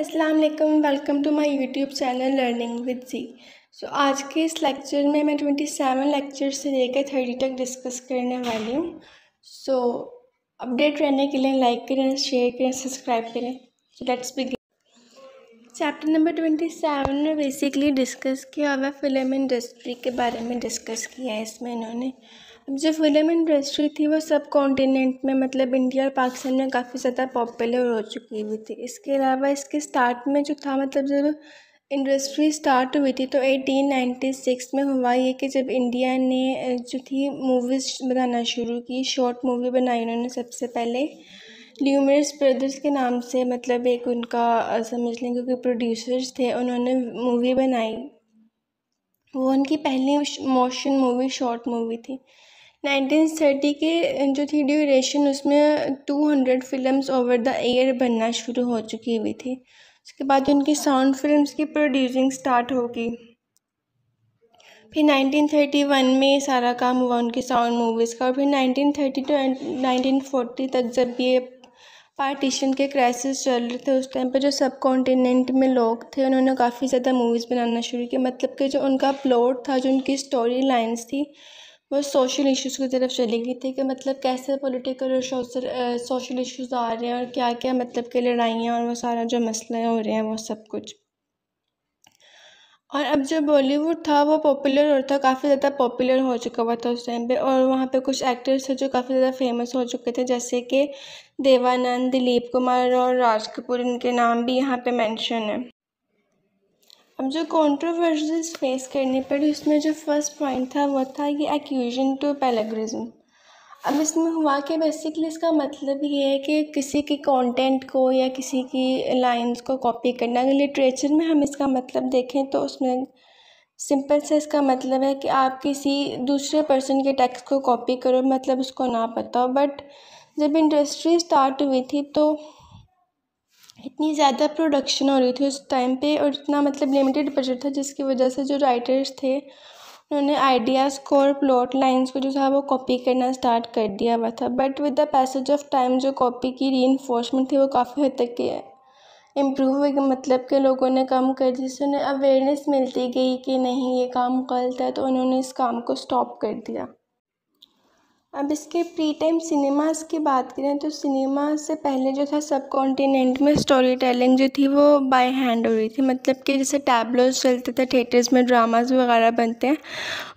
अस्सलाम वालेकुम welcome to my YouTube channel learning with G so आज के इस लेक्चर में मैं ट्वेंटी सेवन लेक्चर से लेकर थर्टी तक डिस्कस करने वाली हूँ सो अपडेट रहने के लिए लाइक करें शेयर करें सब्सक्राइब करें so let's begin chapter number twenty seven में बेसिकली डिस्कस किया हुआ फिल्म इंडस्ट्री के बारे में डिस्कस किया है इसमें इन्होंने जो फ़िल्म इंडस्ट्री थी वो सब कॉन्टिनेंट में मतलब इंडिया और पाकिस्तान में काफ़ी ज़्यादा पॉपुलर हो चुकी हुई थी इसके अलावा इसके स्टार्ट में जो था मतलब जब इंडस्ट्री स्टार्ट हुई थी तो एटीन सिक्स में हुआ ये कि जब इंडिया ने जो थी मूवीज़ बनाना शुरू की शॉर्ट मूवी बनाई उन्होंने सबसे पहले ल्यूमरस ब्रदर्स के नाम से मतलब एक उनका समझ लें क्योंकि प्रोड्यूसर्स थे उन्होंने मूवी बनाई वो उनकी पहली मोशन मूवी शॉर्ट मूवी थी नाइनटीन थर्टी के जो थी ड्यूरेशन उसमें two hundred films over the air बनना शुरू हो चुकी हुई थी उसके बाद उनकी साउंड फिल्म्स की प्रोड्यूसिंग स्टार्ट होगी फिर 1931 में सारा काम हुआ उनकी साउंड मूवीज़ का और फिर 1930 टू नाइनटीन तक जब ये पार्टीशन के क्राइसिस चल रहे थे उस टाइम पर जो सब कॉन्टिनेंट में लोग थे उन्होंने काफ़ी ज़्यादा मूवीज़ बनाना शुरू किया मतलब कि जो उनका प्लॉट था जो उनकी स्टोरी लाइन्स थी वो सोशल इश्यूज़ की तरफ चली गई थी कि मतलब कैसे पॉलिटिकल और सोशल सोशल इश्यूज़ आ रहे हैं और क्या क्या मतलब के लड़ाइयाँ और वो सारा जो मसले हो रहे हैं वो सब कुछ और अब जो बॉलीवुड था वो पॉपुलर और था काफ़ी ज़्यादा पॉपुलर हो चुका हुआ था उस टाइम पे और वहाँ पे कुछ एक्टर्स थे जो काफ़ी ज़्यादा फेमस हो चुके थे जैसे कि देवानंद दिलीप कुमार और राज कपूर इनके नाम भी यहाँ पे मेंशन है अब जो कॉन्ट्रोवर्सीज फेस करनी पड़ी उसमें जो फर्स्ट पॉइंट था वो था ये एक्यूजन टू पैलेग्रिज्म अब इसमें हुआ कि बेसिकली इसका मतलब ये है कि किसी के कंटेंट को या किसी की लाइंस को कॉपी करना अगर लिटरेचर में हम इसका मतलब देखें तो उसमें सिंपल से इसका मतलब है कि आप किसी दूसरे पर्सन के टेक्स्ट को कॉपी करो मतलब उसको ना पता हो बट जब इंडस्ट्री स्टार्ट हुई थी तो इतनी ज़्यादा प्रोडक्शन हो रही थी उस टाइम पे और इतना मतलब लिमिटेड बजट था जिसकी वजह से जो राइटर्स थे उन्होंने आइडियाज़ को और प्लॉट लाइंस को जो था वो कॉपी करना स्टार्ट कर दिया हुआ था but with the passage of time जो कॉपी की री थी वो काफ़ी हद तक इम्प्रूव हुई मतलब के लोगों ने काम कर जिससे उन्हें अवेयरनेस मिलती गई कि नहीं ये काम गलत है तो उन्होंने इस काम को स्टॉप कर दिया अब इसके प्री टाइम सिनेमाज़ की बात करें तो सिनेमा से पहले जो था सब कॉन्टिनेंट में स्टोरी टेलिंग जो थी वो बाय हैंड हो रही थी मतलब कि जैसे टैबलोज चलते थे थिएटर्स में ड्रामास वगैरह बनते हैं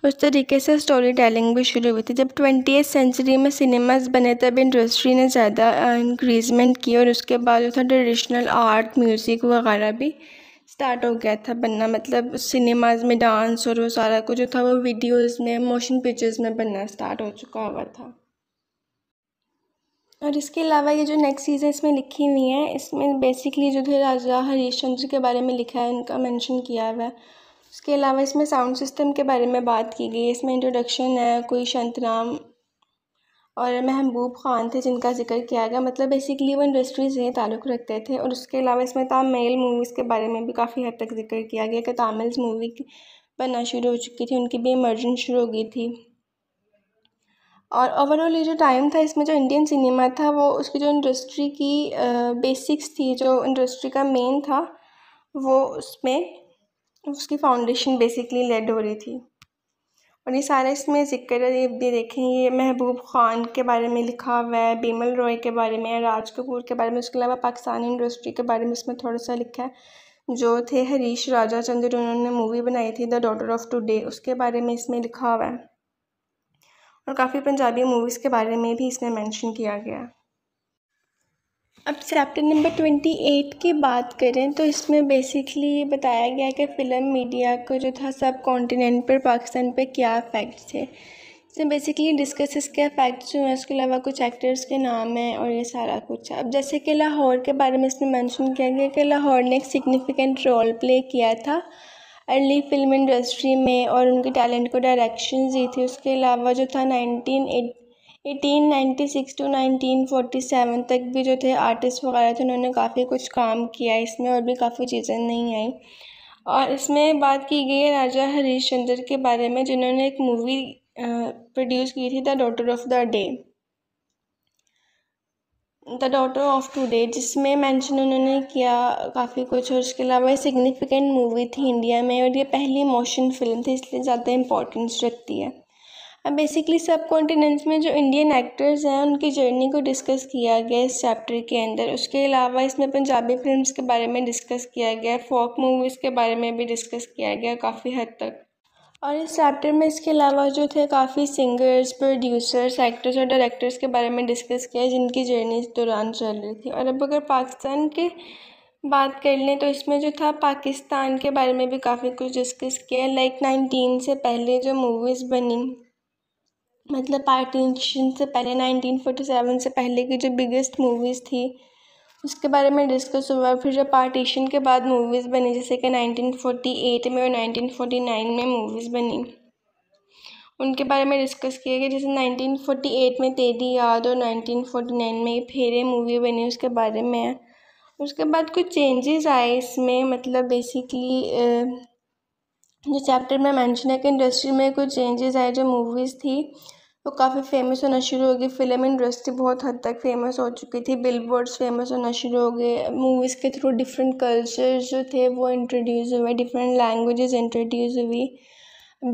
उस तरीके से स्टोरी टेलिंग भी शुरू हुई थी जब ट्वेंटी सेंचुरी में सिनेमाज बने तब इंडस्ट्री ने ज़्यादा इंक्रीजमेंट uh, की और उसके बाद जो था ट्रेडिशनल आर्ट म्यूज़िक वगैरह भी स्टार्ट हो गया था बनना मतलब सिनेमाज़ में डांस और वो सारा कुछ जो था वो वीडियोस में मोशन पिक्चर्स में बनना स्टार्ट हो चुका हुआ था और इसके अलावा ये जो नेक्स्ट सीजन इसमें लिखी हुई हैं इसमें बेसिकली जो थे राजा हरीशचंद्र के बारे में लिखा है उनका मेंशन किया हुआ है उसके अलावा इसमें साउंड सिस्टम के बारे में बात की गई इसमें इंट्रोडक्शन है कोई शंतराम और महबूब ख़ान थे जिनका जिक्र किया गया मतलब बेसिकली वो इंडस्ट्री से ताल्लुक़ रखते थे और उसके अलावा इसमें तमिल मूवीज़ के बारे में भी काफ़ी हद तक जिक्र किया गया कि तमिल मूवी बनना शुरू हो चुकी थी उनकी भी इमरजेंस शुरू हो गई थी और ओवरऑल ये जो टाइम था इसमें जो इंडियन सिनेमा था वो उसकी जो इंडस्ट्री की बेसिक्स थी जो इंडस्ट्री का मेन था वो उसमें उसकी फाउंडेशन बेसिकली लेड हो रही थी और ये सारा इसमें ज़िक्र ये देखें ये महबूब ख़ान के बारे में लिखा हुआ है बिमल रॉय के बारे में राज कपूर के बारे में उसके अलावा पाकिस्तानी इंडस्ट्री के बारे में इसमें थोड़ा सा लिखा है जो थे हरीश राजा चंद्र उन्होंने मूवी बनाई थी द डॉटर ऑफ टुडे उसके बारे में इसमें लिखा हुआ है और काफ़ी पंजाबी मूवीज़ के बारे में भी इसमें मैंशन किया गया है अब चैप्टर नंबर ट्वेंटी एट की बात करें तो इसमें बेसिकली ये बताया गया कि फ़िल्म मीडिया को जो था सब कॉन्टिनेंट पर पाकिस्तान पर क्या इफ़ेक्ट्स थे इसमें बेसिकली डिस्कस के अफेक्ट्स जो हैं उसके अलावा कुछ एक्टर्स के नाम हैं और ये सारा कुछ अब जैसे कि लाहौर के बारे में इसमें मैंशन किया गया कि लाहौर ने एक सिग्निफिकेंट रोल प्ले किया था अर्ली फिल्म इंडस्ट्री में और उनके टैलेंट को डायरेक्शन दी थी उसके अलावा जो था nineteen eight eighteen six to nineteen seven तक भी जो थे आर्टिस्ट वगैरह थे उन्होंने काफ़ी कुछ काम किया इसमें और भी काफ़ी चीज़ें नहीं आई और इसमें बात की गई है राजा हरीश चंद्र के बारे में जिन्होंने एक मूवी प्रोड्यूस की थी the daughter of the day the daughter of today जिसमें मैंशन उन्होंने किया काफ़ी कुछ और उसके अलावा ये सिग्निफिकेंट मूवी थी इंडिया में और ये पहली मोशन फिल्म थी इसलिए ज़्यादा इम्पोर्टेंस रखती है अब बेसिकली सब कॉन्टिनेंट्स में जो इंडियन एक्टर्स हैं उनकी जर्नी को डिस्कस किया गया इस चैप्टर के अंदर उसके अलावा इसमें पंजाबी फिल्म के बारे में डिस्कस किया गया फोक मूवीज़ के बारे में भी डिस्कस किया गया काफ़ी हद तक और इस चैप्टर में इसके अलावा जो थे काफ़ी सिंगर्स प्रोड्यूसर्स एक्टर्स और डायरेक्टर्स के बारे में डिस्कस किया जिनकी जर्नी इस दौरान चल रही थी और अब अगर पाकिस्तान के बात कर लें तो इसमें जो था पाकिस्तान के बारे में भी काफ़ी कुछ डिस्कस किया लाइक नाइनटीन से पहले जो मूवीज़ बनी मतलब पार्टीशन से पहले 1947 से पहले की जो बिगेस्ट मूवीज़ थी उसके बारे में डिस्कस हुआ फिर जो पार्टीशन के बाद मूवीज़ बनी जैसे कि 1948 में और 1949 में मूवीज़ बनी उनके बारे में डिस्कस किया गया जैसे 1948 में तेरी याद और 1949 में फेरे मूवी बनी उसके बारे में उसके बाद कुछ चेंजेस आए इसमें मतलब बेसिकली जो चैप्टर में मैंशन है कि इंडस्ट्री में कुछ चेंजेस आए जो मूवीज़ थी वो काफ़ी फेमस होना शुरू हो गई फिल्म इंडस्ट्री बहुत हद तक फेमस हो चुकी थी बिलबोर्ड्स फेमस होना शुरू हो गए मूवीज़ के थ्रू डिफरेंट कल्चर्स जो थे वो इंट्रोड्यूस हुए डिफरेंट लैंग्वेजेस इंट्रोड्यूस हुई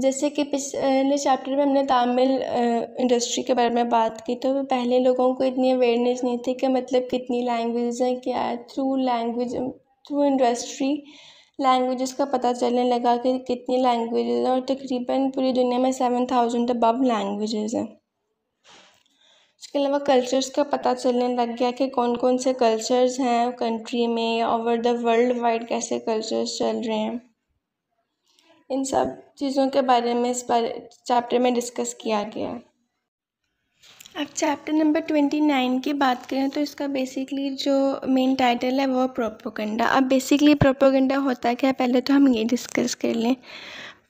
जैसे कि पिछले चैप्टर में हमने तमिल इंडस्ट्री के बारे में बात की तो पहले लोगों को इतनी अवेयरनेस नहीं थी कि मतलब कितनी लैंग्वेज हैं क्या है through language through industry languages का पता चलने लगा कि कितनी लैंग्वेजेस हैं और तकरीबन पूरी दुनिया में सेवन थाउजेंड अबव लैंग्वेजेस हैं इसके अलावा कल्चर्स का पता चलने लग गया कि कौन कौन से कल्चर्स हैं कंट्री में ओवर द वर्ल्ड वाइड कैसे कल्चर्स चल रहे हैं इन सब चीज़ों के बारे में इस बारे चैप्टर में डिस्कस किया गया है अब चैप्टर नंबर ट्वेंटी नाइन की बात करें तो इसका बेसिकली जो मेन टाइटल है वो प्रोपोगंडा अब बेसिकली प्रोपोगंडा होता क्या है पहले तो हम ये डिस्कस कर लें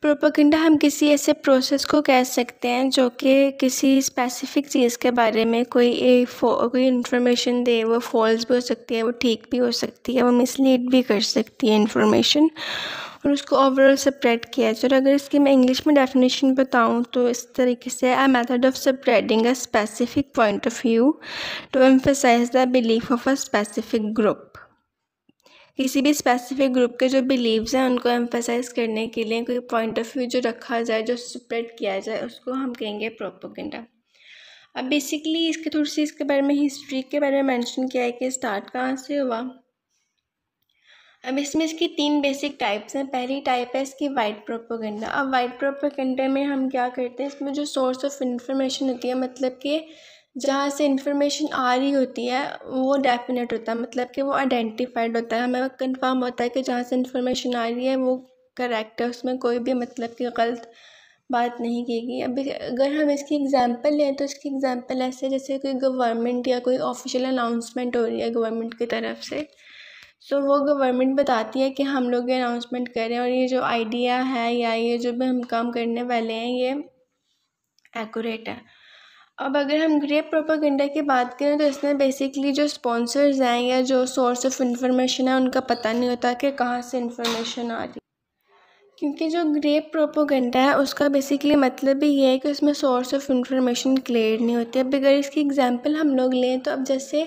प्रोपागेंडा हम किसी ऐसे प्रोसेस को कह सकते हैं जो कि किसी स्पेसिफिक चीज़ के बारे में कोई एक कोई इन्फॉर्मेशन दे वो फॉल्स भी हो सकती है वो ठीक भी हो सकती है वो मिसलीड भी कर सकती है इन्फॉर्मेशन और उसको ओवरऑल सप्रेड किया जाए और अगर इसकी मैं इंग्लिश में डेफिनेशन बताऊँ तो इस तरीके से a method of spreading a specific point of view to emphasize the belief of a specific group किसी भी स्पेसिफिक ग्रुप के जो बिलीव्स हैं उनको एम्फेसाइज करने के लिए कोई पॉइंट ऑफ व्यू जो रखा जाए जो स्प्रेड किया जाए उसको हम कहेंगे प्रोपोगेंडा अब बेसिकली इसके थोड़ी सी इसके बारे में हिस्ट्री के बारे में मेंशन किया है कि स्टार्ट कहाँ से हुआ अब इसमें इसकी तीन बेसिक टाइप्स हैं पहली टाइप है इसकी वाइट प्रोपोगेंडा अब वाइट प्रोपोगेंडा में हम क्या करते हैं इसमें जो सोर्स ऑफ इन्फॉर्मेशन होती है मतलब कि जहाँ से इन्फॉर्मेशन आ रही होती है वो डेफिनेट होता है मतलब कि वो आइडेंटिफाइड होता है हमें कंफर्म होता है कि जहाँ से इन्फॉर्मेशन आ रही है वो करेक्ट है उसमें कोई भी मतलब कि गलत बात नहीं की गई अभी अगर हम इसकी एग्ज़ाम्पल लें तो इसकी एग्ज़ाम्पल ऐसे जैसे कोई गवर्नमेंट या कोई ऑफिशियल अनाउंसमेंट हो रही है गवर्नमेंट की तरफ से सो so, वो गवर्नमेंट बताती है कि हम लोग ये अनाउंसमेंट करें और ये जो आइडिया है या ये जो भी हम काम करने वाले हैं ये एक्यूरेट है अब अगर हम ग्रेप प्रोपागेंडा की बात करें तो इसमें बेसिकली जो स्पॉन्सर्स हैं या जो सोर्स ऑफ इंफॉर्मेशन है उनका पता नहीं होता कि कहाँ से इंफॉर्मेशन आ रही क्योंकि जो ग्रेप प्रोपोगंडा है उसका बेसिकली मतलब ही ये है कि उसमें सोर्स ऑफ इन्फॉर्मेशन क्लियर नहीं होती अब अगर इसकी एग्जांपल हम लोग लें तो अब जैसे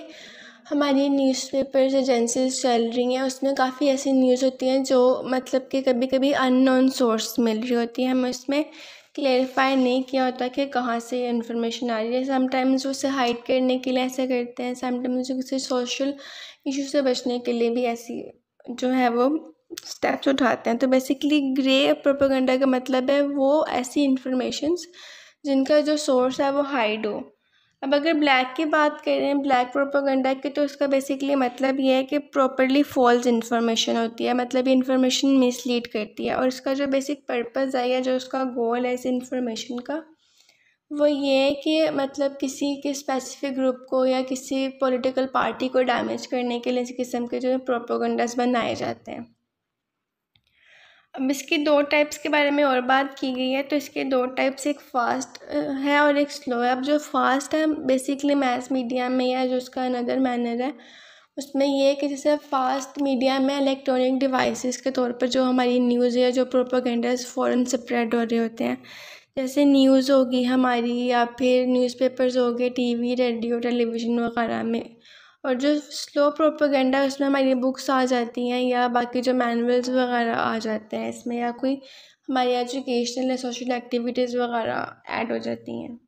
हमारी न्यूज़पेपर्स एजेंसीज चल रही हैं उसमें काफ़ी ऐसी न्यूज़ होती हैं जो मतलब कि कभी कभी अननोन सोर्स मिल रही होती है हमें उसमें क्लेरिफाई नहीं किया होता कि कहाँ से इन्फॉर्मेशन आ रही है समटाइम्स उसे हाइड करने के लिए ऐसा करते हैं समटाइम्स किसी सोशल इशू से बचने के लिए भी ऐसी जो है वो स्टेप्स उठाते हैं तो बेसिकली ग्रे प्रोपोगंडा का मतलब है वो ऐसी इन्फॉर्मेशंस जिनका जो सोर्स है वो हाइड हो अब अगर ब्लैक की बात करें ब्लैक प्रोपोगंडा की तो उसका बेसिकली मतलब ये है कि प्रॉपरली फॉल्स इन्फॉर्मेशन होती है मतलब इन्फॉर्मेशन मिसलीड करती है और इसका जो बेसिक पर्पज़ है या जो उसका गोल है इस इन्फॉर्मेशन का वो ये है कि मतलब किसी के स्पेसिफिक ग्रुप को या किसी पॉलिटिकल पार्टी को डैमेज करने के लिए इस किस्म के जो प्रोपोगंडास बनाए जाते हैं अब इसकी दो टाइप्स के बारे में और बात की गई है तो इसके दो टाइप्स एक फ़ास्ट है और एक स्लो है अब जो फ़ास्ट है बेसिकली मैथ मीडिया में या जो उसका अनदर मैनर है उसमें ये है कि जैसे फास्ट मीडिया में इलेक्ट्रॉनिक डिवाइसेस के तौर पर जो हमारी न्यूज़ या जो प्रोपोगेंडर्स फ़ौरन स्प्रेड हो रहे होते हैं जैसे न्यूज़ होगी हमारी या फिर न्यूज़पेपर्स हो गए टी रेडियो टेलीविज़न वगैरह में और जो स्लो प्रोपेगेंडा है उसमें हमारी बुक्स आ जाती हैं या बाकी जो मैनुअल्स वगैरह आ जाते हैं इसमें या कोई हमारी एजुकेशनल या सोशल एक्टिविटीज़ वगैरह ऐड हो जाती हैं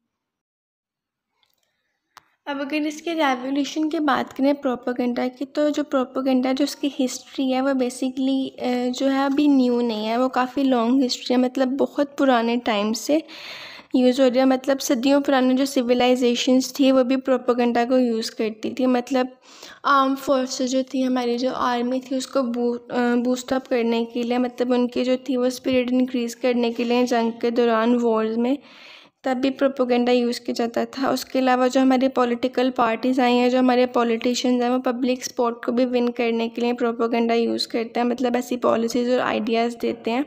अब अगर इसके रेवोल्यूशन की बात करें प्रोपोगेंडा की तो जो प्रोपोगेंडा जो उसकी हिस्ट्री है वो बेसिकली जो है अभी न्यू नहीं है वो काफ़ी लॉन्ग हिस्ट्री है मतलब बहुत पुराने टाइम से यूज़ हो रहा है मतलब सदियों पुराने जो सिविलाइजेशंस थी वो भी प्रोपोगंडा को यूज़ करती थी मतलब आर्म फोर्स जो थी हमारी जो आर्मी थी उसको बू बूस्टअप करने के लिए मतलब उनकी जो थी वो स्पिरिट इंक्रीज़ करने के लिए जंग के दौरान वॉर्स में तब भी प्रोपोगंडा यूज़ किया जाता था उसके अलावा जो हमारे पॉलिटिकल पार्टीज़ आई हैं जो हमारे पॉलिटिशियंस हैं वो पब्लिक स्पोर्ट को भी विन करने के लिए प्रोपोगंडा यूज़ करते हैं मतलब ऐसी पॉलिसीज़ और आइडियाज़ देते हैं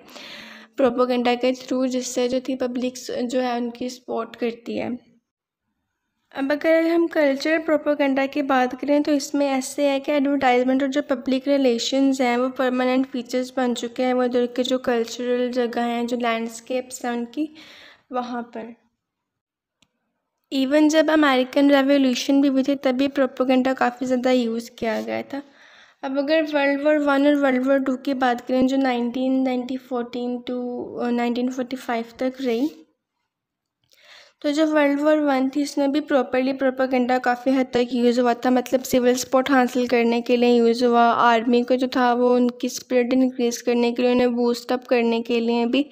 प्रोपोगंडा के थ्रू जिससे जो थी पब्लिक जो है उनकी सपोर्ट करती है अब अगर हम कल्चर प्रोपोगंडा की बात करें तो इसमें ऐसे है कि एडवर्टाइजमेंट और जो पब्लिक रिलेशंस हैं वो परमानेंट फीचर्स बन चुके हैं वो उधर के जो कल्चरल जगह हैं जो लैंडस्केप्स हैं उनकी वहाँ पर इवन जब अमेरिकन रेवोल्यूशन भी हुई थी तभी प्रोपोगंडा काफ़ी ज़्यादा यूज़ किया गया था अब अगर वर्ल्ड वॉर वन और वर्ल्ड वॉर टू की बात करें जो nineteen nineteen fourteen to nineteen forty five तक रही तो जो वर्ल्ड वॉर वन थी इसमें भी प्रॉपरली प्रोपागेंडा काफ़ी हद तक यूज़ हुआ था मतलब सिविल सपोर्ट हासिल करने के लिए यूज़ हुआ आर्मी को जो था वो उनकी स्पिरिट इंक्रीज़ करने के लिए उन्हें बूस्टअप करने के लिए भी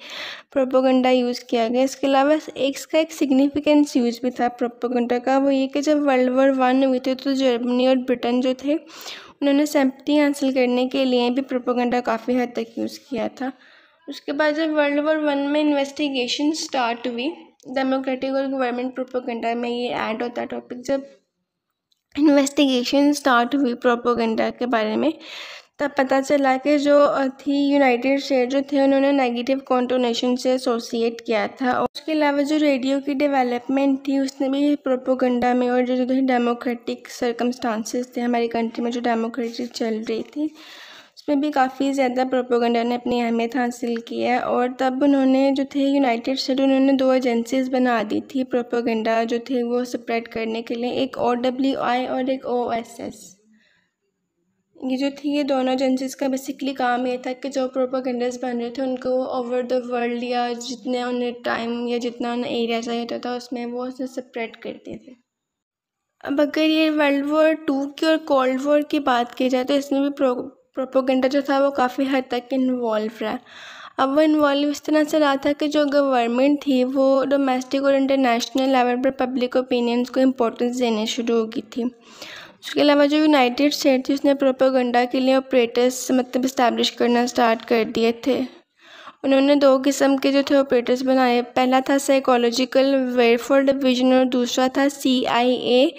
प्रोपागेंडा यूज़ किया गया इसके अलावा इसका एक सिग्निफिकेंस यूज़ भी था प्रोपोगंडा का वो ये कि जब वर्ल्ड वॉर वन हुई थी तो जर्मनी और ब्रिटेन जो थे उन्होंने संपत्ति हासिल करने के लिए भी प्रोपोगंडा काफ़ी हद तक यूज़ किया था उसके बाद जब वर्ल्ड वॉर वन में इन्वेस्टिगेशन स्टार्ट हुई डेमोक्रेटिक और गवर्नमेंट प्रोपोगंडा में ये ऐड होता टॉपिक जब इन्वेस्टिगेशन स्टार्ट हुई प्रोपोगंडा के बारे में तब पता चला कि जो थी यूनाइटेड स्टेट जो थे उन्होंने नेगेटिव कॉन्टोनेशन से एसोसिएट किया था और उसके अलावा जो रेडियो की डेवलपमेंट थी उसने भी प्रोपोगंडा में और जो जो डेमोक्रेटिक सर्कमस्टांसिस थे हमारी कंट्री में जो डेमोक्रेटिक चल रही थी उसमें भी काफ़ी ज़्यादा प्रोपोगंडा ने अपनी अहमियत हासिल की है और तब उन्होंने जो थे यूनाइटेड स्टेट उन्होंने दो एजेंसीज बना दी थी प्रोपोगंडा जो थे वो स्प्रेड करने के लिए एक ओ डब्ल्यू आई और एक ओ एस एस ये जो थी ये दोनों एजेंसीज़ का बेसिकली काम ये था कि जो प्रोपागेंडर्स बन रहे थे उनको ओवर द वर्ल्ड या जितने उन्हें टाइम या जितना उन्हें एरिया चाहिए होता था उसमें वो उसे स्प्रेड करते थे अब अगर ये वर्ल्ड वॉर टू की और कोल्ड वॉर की बात की जाए तो इसमें भी प्रोपोगंडा प्रोपोगेंडा जो था वो काफ़ी हद तक इन्वॉल्व रहा अब वो इन्वॉल्व इस तरह से रहा था कि जो गवर्नमेंट थी वो डोमेस्टिक और इंटरनेशनल लेवल पर पब्लिक ओपिनियंस को इम्पोर्टेंस देने शुरू हो गई थी उसके अलावा जो यूनाइटेड स्टेट थी उसने प्रोपोगंडा के लिए ऑपरेटर्स मतलब इस्टेब्लिश करना स्टार्ट कर दिए थे उन्होंने दो किस्म के जो थे ऑपरेटर्स बनाए पहला था साइकोलॉजिकल वेयरफोर डिवीजन और दूसरा था सी आई ए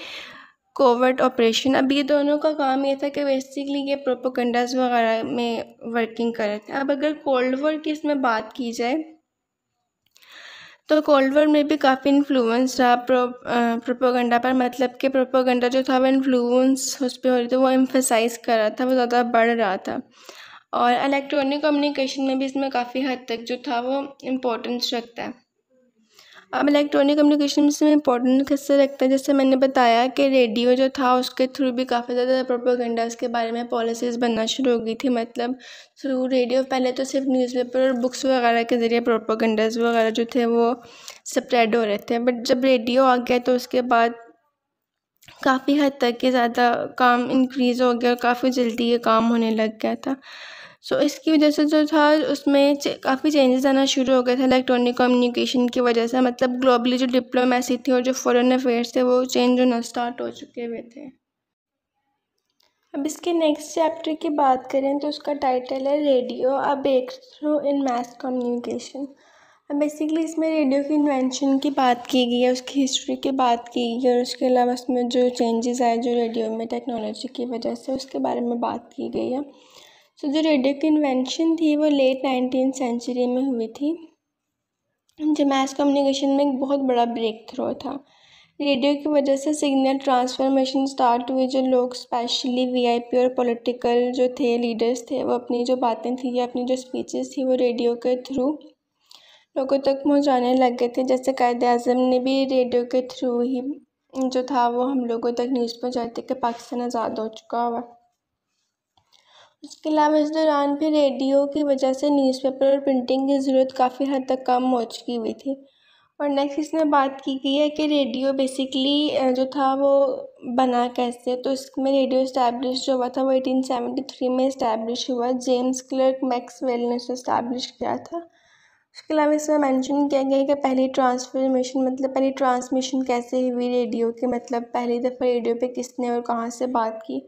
कोवर्ट ऑपरेशन अब ये दोनों का काम ये था कि बेसिकली ये प्रोपोगंडाज वगैरह में वर्किंग कर रहे थे अब अगर कोल्ड वॉर की इसमें बात की जाए तो कोल्ड वॉर में भी काफ़ी इन्फ्लुएंस रहा प्रो प्रोपोगंडा पर मतलब कि प्रोपोगंडा जो था वो इन्फ्लुएंस उस पर हो रही थी वो एम्फेसाइज कर रहा था वो ज़्यादा बढ़ रहा था और इलेक्ट्रॉनिक कम्युनिकेशन में भी इसमें काफ़ी हद तक जो था वो इम्पोर्टेंस रखता है अब इलेक्ट्रॉनिक कम्युनिकेशन में इंपॉर्टेंट इम्पोर्टेंट कैसे रखता है जैसे मैंने बताया कि रेडियो जो था उसके थ्रू भी काफ़ी ज़्यादा प्रोपोगंडास के बारे में पॉलिसीज़ बनना शुरू हो गई थी मतलब थ्रू रेडियो पहले तो सिर्फ न्यूज़पेपर और बुक्स वगैरह के ज़रिए प्रोपोगंडास वगैरह जो थे वो स्प्रेड हो रहे थे बट जब रेडियो आ गया तो उसके बाद काफ़ी हद तक ये ज़्यादा काम इंक्रीज़ हो गया और काफ़ी जल्दी ये काम होने लग गया था सो so, इसकी वजह से जो था उसमें काफ़ी चेंजेस आना शुरू हो गए थे इलेक्ट्रॉनिक कम्युनिकेशन की वजह से मतलब ग्लोबली जो डिप्लोमेसी थी और जो फॉरेन अफेयर्स थे वो चेंज होना स्टार्ट हो चुके हुए थे अब इसके नेक्स्ट चैप्टर की बात करें तो उसका टाइटल है radio a through in mass communication अब बेसिकली इसमें रेडियो की इन्वेंशन की बात की गई है उसकी हिस्ट्री की बात की गई है और उसके अलावा उसमें जो चेंजेस आए जो रेडियो में टेक्नोलॉजी की वजह से उसके बारे में बात की गई है तो जो रेडियो की इन्वेंशन थी वो लेट नाइनटीन सेंचुरी में हुई थी जो मैस कम्युनिकेशन में एक बहुत बड़ा ब्रेक थ्रो था रेडियो की वजह से सिग्नल ट्रांसफॉर्मेशन स्टार्ट हुई जो लोग स्पेशली वीआईपी और पॉलिटिकल जो थे लीडर्स थे वो अपनी जो बातें थी या अपनी जो स्पीचेस थी वो रेडियो के थ्रू लोगों तक पहुंचाने लग गए थे जैसे कायद अजम ने भी रेडियो के थ्रू ही जो था वो हम लोगों तक न्यूज़ पहुँचाते थी कि पाकिस्तान आज़ाद हो चुका हुआ इसके अलावा इस दौरान फिर रेडियो की वजह से न्यूज़पेपर और प्रिंटिंग की ज़रूरत काफ़ी हद तक कम हो चुकी हुई थी और नेक्स्ट इसमें बात की गई है कि रेडियो बेसिकली जो था वो बना कैसे तो इसमें रेडियो इस्टेब्लिश जो हुआ था वो एटीन सेवेंटी थ्री में इस्टेब्लिश हुआ जेम्स क्लर्क मैक्सवेल ने उसे इस्टेब्लिश किया था उसके अलावा इसमें मैंशन किया गया कि पहली ट्रांसफॉर्मेशन मतलब पहली ट्रांसमिशन कैसे हुई रेडियो की मतलब पहली दफ़ा रेडियो पे किसने और कहाँ से बात की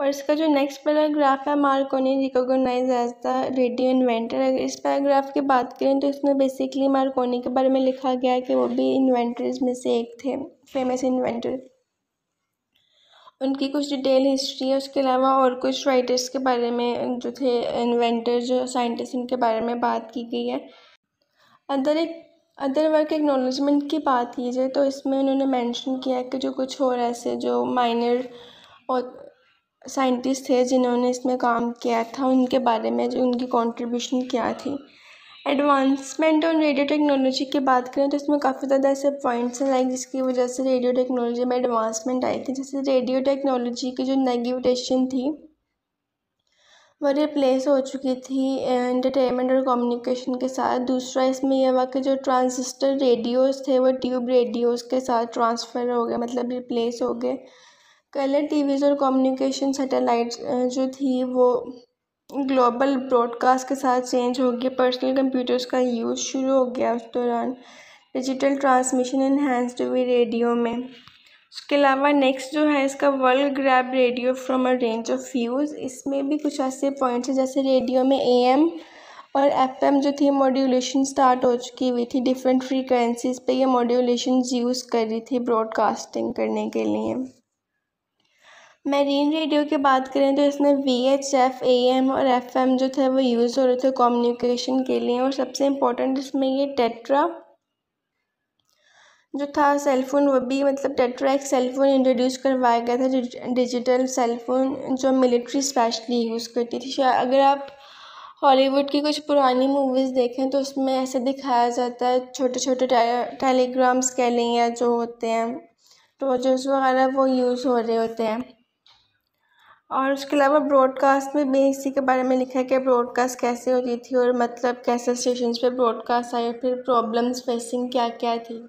और इसका जो नेक्स्ट पैराग्राफ है Marconi recognize as the radio inventor अगर इस पैराग्राफ की बात करें तो इसमें बेसिकली मार्कोनी के बारे में लिखा गया है कि वो भी इन्वेंटर्स में से एक थे फेमस इन्वेंटर उनकी कुछ डिटेल हिस्ट्री है उसके अलावा और कुछ राइटर्स के बारे में जो थे इन्वेंटर जो साइंटिस्ट उनके बारे में बात की गई है अदर एक अदर वर्क एक्नोलॉजमेंट की बात की जाए तो इसमें उन्होंने मेंशन किया है कि जो कुछ और ऐसे जो माइनर और साइंटिस्ट थे जिन्होंने इसमें काम किया था उनके बारे में जो उनकी कंट्रीब्यूशन क्या थी एडवांसमेंट और रेडियो टेक्नोलॉजी की बात करें तो इसमें काफ़ी ज़्यादा ऐसे पॉइंट्स हैं लाइक जिसकी वजह से रेडियो टेक्नोलॉजी में एडवांसमेंट आई थी जैसे रेडियो टेक्नोलॉजी की जो नेगेविटेशन थी वो रिप्लेस हो चुकी थी एंटरटेनमेंट और कम्युनिकेशन के साथ दूसरा इसमें यह हुआ कि जो ट्रांजिस्टर रेडियोज़ थे वो ट्यूब रेडियोज़ के साथ ट्रांसफ़र हो गए मतलब रिप्लेस हो गए कलर टीवीज़ और कम्युनिकेशन सेटेलाइट जो थी वो ग्लोबल ब्रॉडकास्ट के साथ चेंज हो गया पर्सनल कंप्यूटर्स का यूज़ शुरू हो गया उस दौरान डिजिटल ट्रांसमिशन इन्हेंस्ड हुई रेडियो में उसके अलावा नेक्स्ट जो है इसका world grab radio from a range of views इसमें भी कुछ ऐसे पॉइंट्स हैं जैसे रेडियो में एम और एम जो थी मॉड्यूलेशन स्टार्ट हो चुकी हुई थी डिफरेंट फ्रीक्वेंसीज़ पे ये मॉड्यूलेशन यूज़ कर रही थी ब्रॉडकास्टिंग करने के लिए मैरीन रेडियो की बात करें तो इसमें V H F A M और एफ एम जो थे वो यूज़ हो रहे थे कम्युनिकेशन के लिए और सबसे इम्पोर्टेंट इसमें ये टेट्रा जो था सेलफोन वो भी मतलब टेट्रा एक सेलफोन इंट्रोड्यूस करवाया गया था डिजिटल सेलफोन जो मिलिट्री स्पेशली यूज़ करती थी अगर आप हॉलीवुड की कुछ पुरानी मूवीज़ देखें तो उसमें ऐसे दिखाया जाता है छोटे छोटे टेलीग्राम्स कह लें या जो होते हैं टॉर्चर्स वगैरह वो यूज़ हो रहे होते हैं और उसके अलावा ब्रॉडकास्ट में भी इसी के बारे में लिखा है कि ब्रॉडकास्ट कैसे होती थी और मतलब कैसे स्टेशन पे ब्रॉडकास्ट आए फिर प्रॉब्लम्स फेसिंग क्या क्या थी